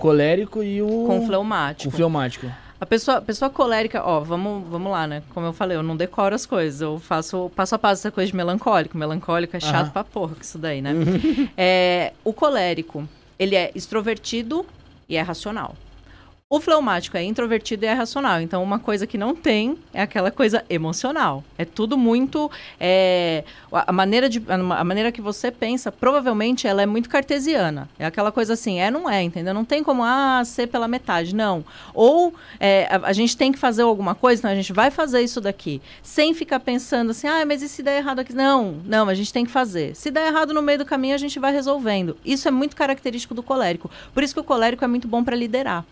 colérico e o. Com fleumático. Com fleumático. A pessoa, pessoa colérica, ó, vamos, vamos lá, né? Como eu falei, eu não decoro as coisas, eu faço passo a passo essa coisa de melancólico. Melancólico é chato uhum. pra porra que isso daí, né? é, o colérico, ele é extrovertido e é racional. O fleumático é introvertido e é racional. Então, uma coisa que não tem é aquela coisa emocional. É tudo muito. É, a, maneira de, a maneira que você pensa, provavelmente, ela é muito cartesiana. É aquela coisa assim, é, não é, entendeu? Não tem como, ah, ser pela metade. Não. Ou é, a, a, gente tem que fazer alguma coisa, então a gente vai fazer isso daqui. Sem ficar pensando assim, ah, mas e se der errado aqui? Não, não, a gente tem que fazer. Se der errado no meio do caminho, a gente vai resolvendo. Isso é muito característico do colérico. Por isso que o colérico é muito bom para liderar.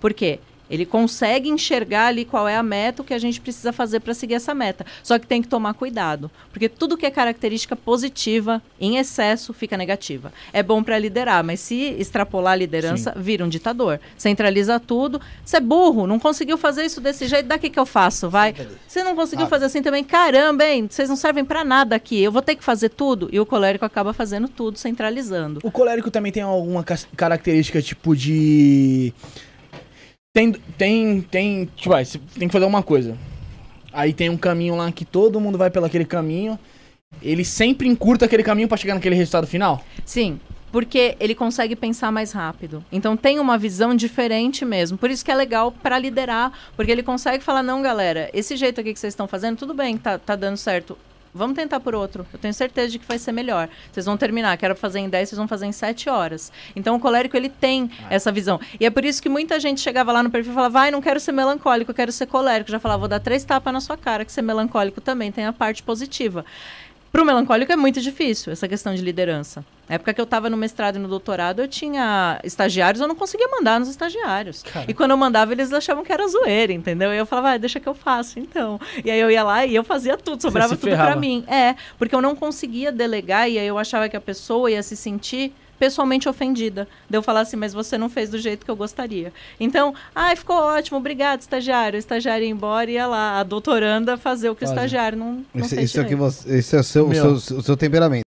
Porque ele consegue enxergar ali qual é a meta, o que a gente precisa fazer para seguir essa meta. Só que tem que tomar cuidado, porque tudo que é característica positiva em excesso fica negativa. É bom para liderar, mas se extrapolar a liderança, Sim. vira um ditador. Centraliza tudo. Você é burro, não conseguiu fazer isso desse jeito, daqui que eu faço, vai. Você não conseguiu ah. fazer assim também, caramba, hein? Vocês não servem para nada aqui. Eu vou ter que fazer tudo e o colérico acaba fazendo tudo, centralizando. O colérico também tem alguma característica tipo de tem, tem, tem, tipo, vai, tem que fazer uma coisa. Aí tem um caminho lá que todo mundo vai pelo aquele caminho. Ele sempre encurta aquele caminho para chegar naquele resultado final? Sim, porque ele consegue pensar mais rápido. Então tem uma visão diferente mesmo. Por isso que é legal para liderar, porque ele consegue falar não, galera, esse jeito aqui que vocês estão fazendo, tudo bem, tá, tá dando certo Vamos tentar por outro. Eu tenho certeza de que vai ser melhor. Vocês vão terminar, quero fazer em 10, vocês vão fazer em 7 horas. Então o colérico ele tem ah. essa visão. E é por isso que muita gente chegava lá no perfil e falava: "Vai, não quero ser melancólico, eu quero ser colérico". já falava: "Vou dar três tapas na sua cara, que ser melancólico também tem a parte positiva". Para o melancólico é muito difícil essa questão de liderança. Na época que eu estava no mestrado e no doutorado, eu tinha estagiários, eu não conseguia mandar nos estagiários. Cara. E quando eu mandava, eles achavam que era zoeira, entendeu? E eu falava, ah, deixa que eu faço, então. E aí eu ia lá e eu fazia tudo, sobrava tudo para mim. É, porque eu não conseguia delegar e aí eu achava que a pessoa ia se sentir pessoalmente ofendida. De eu falar assim, mas você não fez do jeito que eu gostaria. Então, ai, ah, ficou ótimo, obrigado, estagiário. O estagiário ia embora e ia lá, a doutoranda fazer o que o estagiário não, não esse, fez. Isso é, que você, esse é o seu, o seu, o seu temperamento.